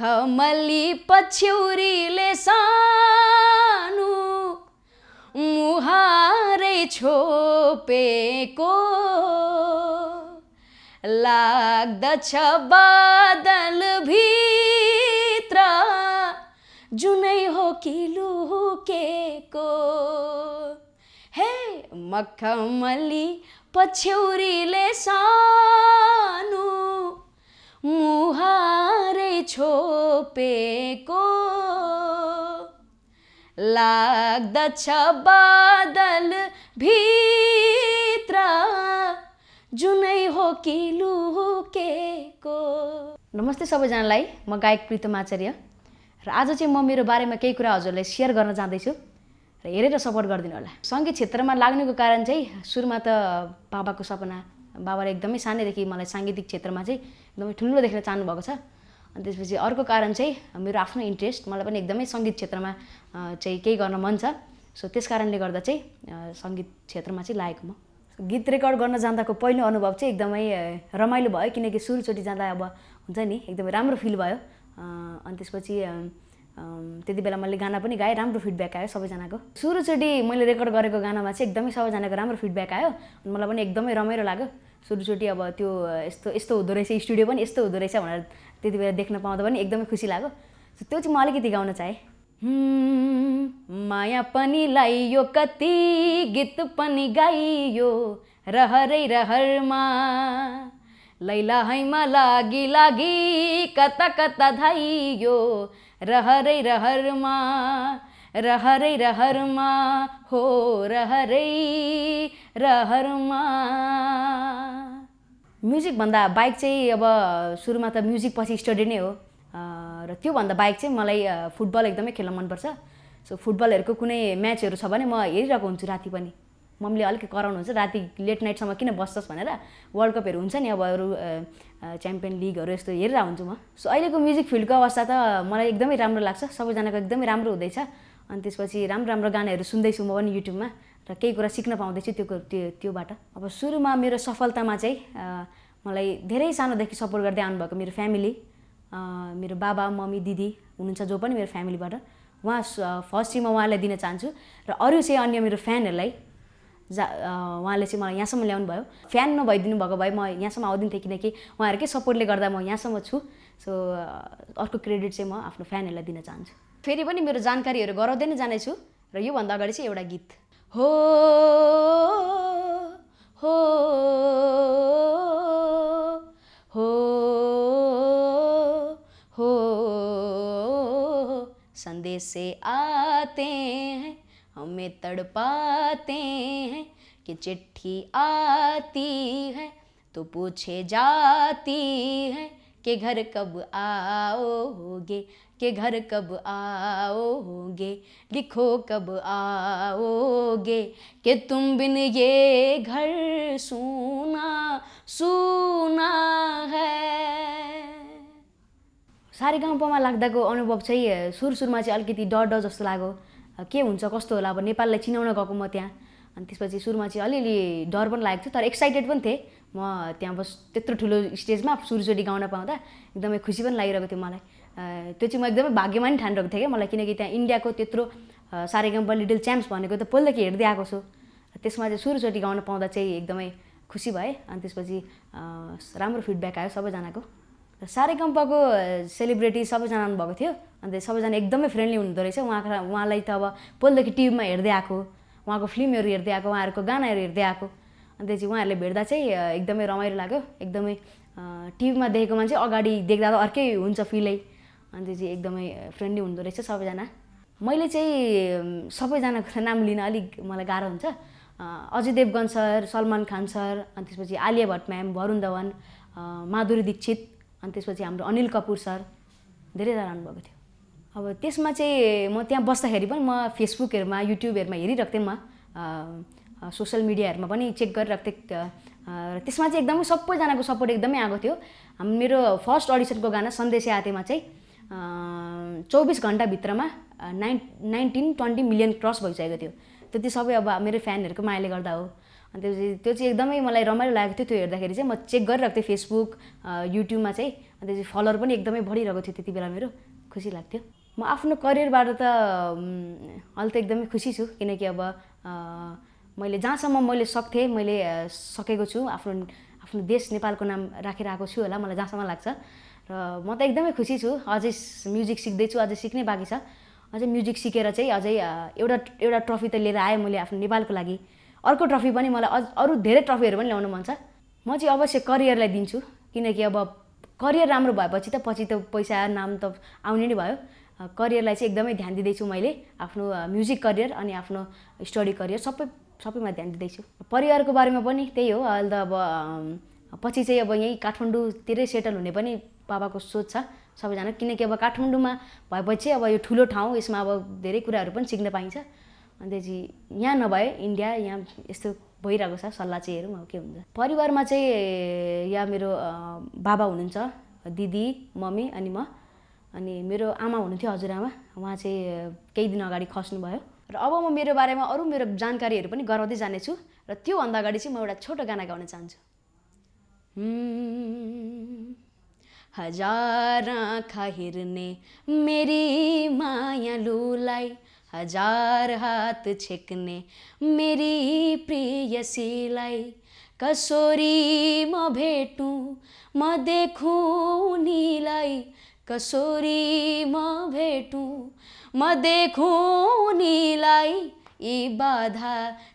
खमली सानु मुहारे छोपे को लाग्दछ बादल भित्र जुनै हो कि लुकेको हे मखमली पछ्यौरीले सानू मुहारे छोपेको लाग्दछ बादल भित्र जुनै हो कि लुकेको नमस्ते सबैजनालाई म गायक प्रीतम आचार्य र आज चाहिँ म मेरो बारेमा केही कुरा हजुरलाई सेयर गर्न जाँदैछु र हेरेर सपोर्ट गरिदिनु होला सङ्गीत क्षेत्रमा लाग्नुको कारण चाहिँ सुरुमा त बाबाको सपना बाबाले एकदमै सानैदेखि मलाई साङ्गीतिक क्षेत्रमा चाहिँ एकदमै ठुलो देख्न चाहनुभएको छ अनि त्यसपछि अर्को कारण चाहिँ मेरो आफ्नो इन्ट्रेस्ट मलाई पनि एकदमै सङ्गीत क्षेत्रमा चाहिँ केही गर्न मन छ सो त्यस कारणले गर्दा चाहिँ सङ्गीत क्षेत्रमा चाहिँ लागेको म गीत रेकर्ड गर्न जाँदाको पहिलो अनुभव चाहिँ एकदमै रमाइलो भयो किनकि सुरुचोटि जाँदा अब हुन्छ नि एकदमै राम्रो फिल भयो अनि त्यसपछि त्यति बेला मैले गाना पनि गाएँ राम्रो फिडब्याक आयो सबैजनाको सुरुचोटि मैले रेकर्ड गरेको गानामा चाहिँ एकदमै सबैजनाको राम्रो फिडब्याक आयो अनि मलाई पनि एकदमै रमाइलो लाग्यो सुरुचोटि अब त्यो यस्तो यस्तो हुँदो रहेछ स्टुडियो पनि यस्तो हुँदो रहेछ भनेर त्यति बेला देख्न पाउँदा पनि एकदमै खुसी लाग्यो त्यो चाहिँ म अलिकति गाउन चाहेँ माया पनि लाइयो कति गीत पनि गाइयो रहरै रहरमा लैला हैमा लागि लागि कता कता धाइयो रहरै रहरमा रहरै रहरमा हो रहरै रहरमा म्युजिकभन्दा बाइक चाहिँ अब सुरुमा त म्युजिक पछि स्टडी नै हो र त्योभन्दा बाइक चाहिँ मलाई फुटबल एकदमै खेल्न मनपर्छ सो फुटबलहरूको कुनै म्याचहरू छ भने म हेरिरहेको हुन्छु राति पनि मम्मीले अलिक हुन्छ राति लेट नाइटसम्म किन बस्छस् भनेर वर्ल्ड कपहरू हुन्छ नि अब अरू च्याम्पियन लिगहरू यस्तो हेरेर हुन्छु म सो अहिलेको म्युजिक फिल्डको अवस्था त मलाई एकदमै राम्रो लाग्छ सबैजनाको एकदमै राम्रो हुँदैछ अनि त्यसपछि राम्रो राम्रो गानाहरू सुन्दैछु म पनि युट्युबमा र केही कुरा सिक्न पाउँदैछु त्यो त्यो त्योबाट अब सुरुमा मेरो सफलतामा चाहिँ मलाई धेरै सानोदेखि सपोर्ट गर्दै आउनुभएको मेरो फ्यामिली मेरो बाबा मम्मी दिदी हुनुहुन्छ जो पनि मेरो फ्यामिलीबाट उहाँ फर्स्ट चाहिँ म उहाँलाई दिन चाहन्छु र अरू चाहिँ अन्य मेरो फ्यानहरूलाई जा उहाँले चाहिँ मलाई यहाँसम्म ल्याउनु भयो फ्यान नभइदिनु भएको भए म यहाँसम्म आउँदिन थिएँ किनकि उहाँहरूकै सपोर्टले गर्दा म यहाँसम्म छु सो अर्को क्रेडिट चाहिँ म आफ्नो फ्यानहरूलाई दिन चाहन्छु फेरि पनि मेरो जानकारीहरू गराउँदै नै जानेछु र योभन्दा अगाडि चाहिँ एउटा गीत हो हो हो हो सन्देश आते हैं हमें तड़पाते हैं कि चिट्ठी आती है तो पूछे जाती है कि घर कब आओगे कि घर कब आओगे लिखो कब आओगे कि तुम बिन ये घर सोना सोना है सारे सारेगाउँपामा लाग्दाको अनुभव चाहिँ सुरुमा चाहिँ अलिकति डर डर जस्तो लाग्यो के हुन्छ कस्तो होला अब नेपाललाई चिनाउन गएको म त्यहाँ अनि त्यसपछि सुरुमा चाहिँ अलिअलि डर पनि लागेको थियो तर एक्साइटेड पनि थिएँ म त्यहाँ बस त्यत्रो ठुलो स्टेजमा सुरुचोटि गाउन पाउँदा एकदमै खुसी पनि लागिरहेको थियो मलाई त्यो चाहिँ म एकदमै भाग्यमा नि ठानिरहेको थिएँ क्या मलाई किनकि त्यहाँ इन्डियाको त्यत्रो सारेगाम्पा लिटिल च्याम्प्स भनेको त पहिल्यैदेखि हेर्दै आएको छु त्यसमा चाहिँ सुरुचोटि गाउन पाउँदा चाहिँ एकदमै खुसी भएँ अनि त्यसपछि राम्रो फिडब्याक आयो सबैजनाको र सारेकम्पाको सेलिब्रेटी सबैजना भएको थियो अन्त सबैजना एकदमै फ्रेन्डली हुनुहुँदो रहेछ उहाँको उहाँलाई त अब पहिलेदेखि टिभीमा हेर्दै आएको उहाँको फिल्महरू हेर्दै आएको उहाँहरूको गानाहरू हेर्दै आएको अन्त चाहिँ उहाँहरूले भेट्दा चाहिँ एकदमै रमाइलो लाग्यो एकदमै टिभीमा देखेको मान्छे अगाडि देख्दा त अर्कै हुन्छ फिलै अन्त चाहिँ एकदमै फ्रेन्डली हुँदो रहेछ सबैजना मैले चाहिँ सबैजनाको नाम लिन अलिक मलाई गाह्रो हुन्छ अजय देवगन सर सलमान खान सर अनि त्यसपछि आलिया भट्ट म्याम वरुण धवन माधुरी दीक्षित अनि त्यसपछि हाम्रो अनिल कपुर सर धेरैजना आउनुभएको थियो अब त्यसमा चाहिँ म त्यहाँ बस्दाखेरि पनि म फेसबुकहरूमा युट्युबहरूमा हेरिरहेको थिएँ म सोसियल मिडियाहरूमा पनि चेक गरिरहेको थिएँ र त्यसमा चाहिँ एकदमै सबैजनाको सपोर्ट एकदमै आएको थियो मेरो फर्स्ट अडिसनको गाना सन्देश आतेमा चाहिँ चौबिस घन्टाभित्रमा nine nineteen twenty million cross भइसकेको थियो त्यति सबै अब मेरो फ्यानहरूको मायाले गर्दा हो अनि चाहिँ त्यो चाहिँ एकदमै मलाई रमाइलो लागेको थियो त्यो हेर्दाखेरि चाहिँ म चेक गरिरहेको थिएँ फेसबुक युट्युबमा चाहिँ अनि चाहिँ फलोवर पनि एकदमै बढिरहेको थियो त्यति बेला मेरो खुसी लाग्थ्यो म आफ्नो करियरबाट त अहिले त एकदमै खुसी छु किनकि अब मैले जहाँसम्म मैले सक्थेँ मैले सकेको छु आफ्नो आफ्नो देश नेपालको नाम राखेर आएको छु होला मलाई जहाँसम्म लाग्छ र म त एकदमै खुसी छु अझै म्युजिक सिक्दैछु अझै सिक्नै बाँकी छ अझै म्युजिक सिकेर चाहिँ अझै एउटा एउटा ट्रफी त लिएर आएँ मैले आफ्नो नेपालको लागि अर्को ट्रफी पनि मलाई अझ अरू धेरै ट्रफीहरू पनि ल्याउनु मन छ म चाहिँ अवश्य करियरलाई दिन्छु किनकि अब करियर राम्रो भएपछि त पछि त पैसा नाम त आउने नै भयो करियरलाई चाहिँ एकदमै ध्यान दिँदैछु मैले आफ्नो म्युजिक करियर अनि आफ्नो स्टडी करियर सबै सबैमा ध्यान दिँदैछु परिवारको बारेमा पनि त्यही हो अहिले त अब पछि चाहिँ अब यहीँ काठमाडौँतिरै सेटल हुने पनि बाबाको सोच छ सबैजना किनकि अब काठमाडौँमा भएपछि अब यो ठुलो ठाउँ यसमा अब धेरै कुराहरू पनि सिक्न पाइन्छ चाहिँ यहाँ नभए इन्डिया यहाँ यस्तो भइरहेको छ सल्लाह चाहिँ हेरौँ अब के हुन्छ परिवारमा चाहिँ यहाँ मेरो बाबा हुनुहुन्छ दिदी मम्मी अनि म अनि मेरो आमा हुनुहुन्थ्यो हजुरआमा उहाँ चाहिँ केही दिन अगाडि खस्नुभयो र अब म मेरो बारेमा अरू मेरो जानकारीहरू पनि गराउँदै जानेछु र त्योभन्दा अगाडि चाहिँ म एउटा छोटो गाना गाउन चाहन्छु हजार आँखा हेर्ने मेरी मायालुलाई हजार हात छेक्ने मेरी प्रियसीलाई कसोरी म भेटु म देखू उनीलाई कसरी म भेटु म देखु उनीलाई यी बाधा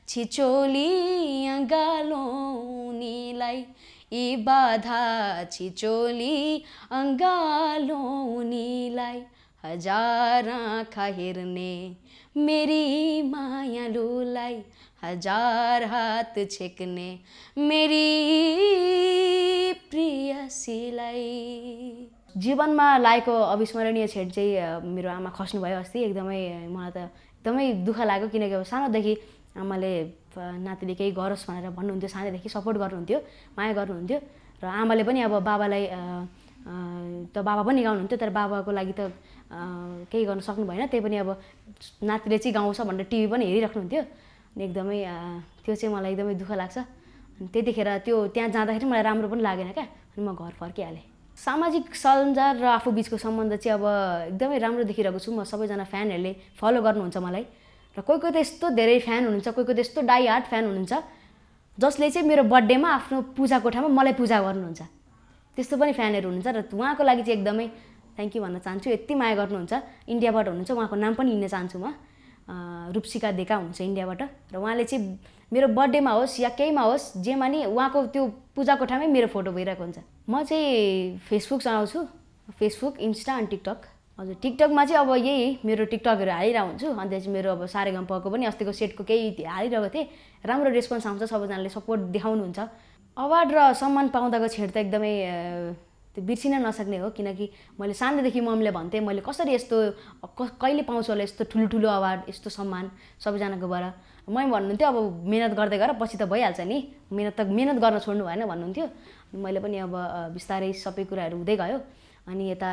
छिचोली अँगालोनीलाई यी बाधा छिचोली अँगालोनीलाई हजार आँखा हेर्ने मेरी मायालुलाई हजार हात छेक्ने मेरी प्रियसीलाई जीवनमा लागेको अविस्मरणीय छेड चाहिँ मेरो आमा खस्नुभयो अस्ति एकदमै मलाई त एकदमै दुःख लाग्यो किनकि अब सानोदेखि आमाले नातिले केही गरोस् भनेर भन्नुहुन्थ्यो सानैदेखि सपोर्ट गर्नुहुन्थ्यो माया गर्नुहुन्थ्यो र आमाले पनि अब बाबालाई त बाबा पनि गाउनुहुन्थ्यो तर बाबाको लागि त केही गर्नु सक्नु भएन त्यही पनि अब नातिले चाहिँ गाउँछ भनेर टिभी पनि हेरिराख्नुहुन्थ्यो अनि एकदमै त्यो चाहिँ मलाई एकदमै दुःख लाग्छ अनि त्यतिखेर त्यो त्यहाँ जाँदाखेरि मलाई राम्रो पनि लागेन क्या अनि म घर फर्किहालेँ सामाजिक सञ्जाल र आफू बिचको सम्बन्ध चाहिँ अब एकदमै राम्रो देखिरहेको छु म सबैजना फ्यानहरूले फलो गर्नुहुन्छ मलाई र कोही कोही त यस्तो धेरै फ्यान हुनुहुन्छ कोही कोही त यस्तो डाई हार्ट फ्यान हुनुहुन्छ जसले चाहिँ मेरो बर्थडेमा आफ्नो पूजा कोठामा मलाई पूजा गर्नुहुन्छ त्यस्तो पनि फ्यानहरू हुनुहुन्छ र उहाँको लागि चाहिँ एकदमै थ्याङ्क यू भन्न चाहन्छु यति माया गर्नुहुन्छ इन्डियाबाट हुनुहुन्छ उहाँको नाम पनि हिँड्न चाहन्छु म रूपसिका देका हुनुहुन्छ इन्डियाबाट र उहाँले चाहिँ मेरो बर्थडेमा होस् या केहीमा होस् जेमा नि उहाँको त्यो पूजा कोठामै मेरो फोटो भइरहेको हुन्छ म चाहिँ फेसबुक चलाउँछु फेसबुक इन्स्टा अनि टिकटक हजुर टिकटकमा चाहिँ अब यही मेरो टिकटकहरू हालिरहेको हुन्छु अन्त चाहिँ मेरो अब पको पनि अस्तिको सेटको केही हालिरहेको थिएँ राम्रो रेस्पोन्स आउँछ सबैजनाले सपोर्ट देखाउनुहुन्छ अवार्ड र सम्मान पाउँदाको छेड त एकदमै त्यो बिर्सिन नसक्ने हो किनकि मैले सानोदेखि मम्मीले भन्थेँ मैले कसरी यस्तो कहिले पाउँछु होला यस्तो ठुलो ठुलो अवार्ड यस्तो सम्मान सबैजनाकोबाट मैले भन्नुहुन्थ्यो अब मिहिनेत गर्दै गर पछि त भइहाल्छ नि मिहिनेत त मिहिनेत गर्न छोड्नु भएन भन्नुहुन्थ्यो मैले पनि अब बिस्तारै सबै कुराहरू हुँदै गयो अनि यता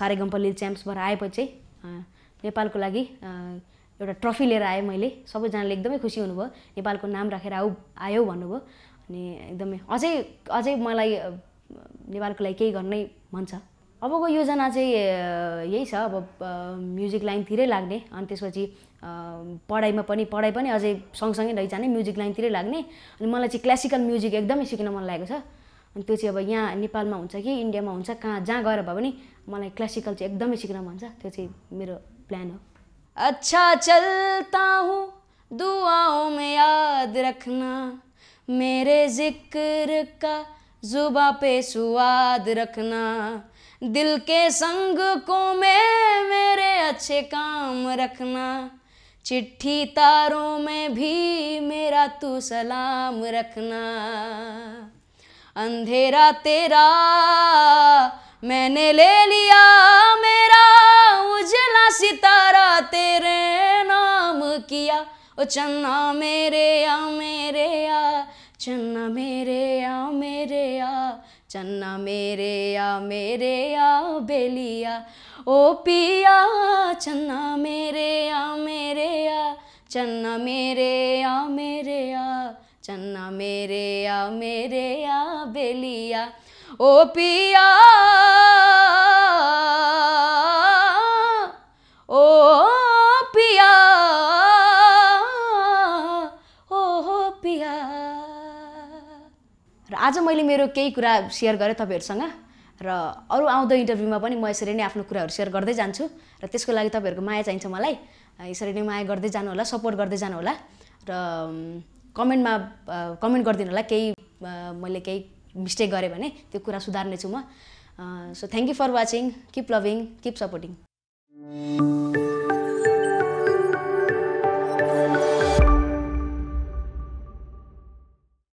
सारेगम्पा लिल च्याम्प्सबाट आएपछि नेपालको लागि एउटा ट्रफी लिएर आएँ मैले सबैजनाले एकदमै खुसी हुनुभयो नेपालको नाम राखेर आऊ आयो भन्नुभयो अनि एकदमै अझै अझै मलाई नेपालको लागि केही गर्नै मन छ अबको योजना चाहिँ यही छ अब म्युजिक लाइनतिरै लाग्ने अनि त्यसपछि पढाइमा पनि पढाइ पनि अझै सँगसँगै लैजाने म्युजिक लाइनतिरै लाग्ने अनि मलाई चाहिँ क्लासिकल म्युजिक एकदमै सिक्न मन लागेको छ अनि त्यो चाहिँ अब यहाँ नेपालमा हुन्छ कि इन्डियामा हुन्छ कहाँ जहाँ गएर भए पनि मलाई क्लासिकल चाहिँ एकदमै सिक्न मन छ त्यो चाहिँ मेरो प्लान हो अच्छा चलता हुँ दुआओं में याद रखना मेरे जिक्र का जुबा पे सुद रखना दिल के संग को में मेरे अच्छे काम रखना चिट्ठी तारों में भी मेरा तू सलाम रखना अंधेरा तेरा मैंने ले लिया मेरा उजला सितारा तेरे नाम किया ओ चन्ना मेरे आ मेरे आ चन्ना मेरे आ मेरे आ चन्ना मेरे आ मेरे आ बेलिया ओ पिया चन्ना मेरे आ मेरे आ चन्ना मेरे आ मेरे आ चन्ना मेरे आ मेरे आ बेलिया ओ पिया मैले मेरो केही कुरा सेयर गरेँ तपाईँहरूसँग र अरू आउँदो इन्टरभ्यूमा पनि म यसरी नै आफ्नो कुराहरू सेयर गर्दै जान्छु र त्यसको लागि तपाईँहरूको माया चाहिन्छ मलाई यसरी नै माया गर्दै जानु होला सपोर्ट गर्दै जानु होला र कमेन्टमा कमेन्ट गरिदिनु होला केही मैले केही मिस्टेक गरेँ भने त्यो कुरा सुधार्नेछु म so thank you for watching keep loving keep supporting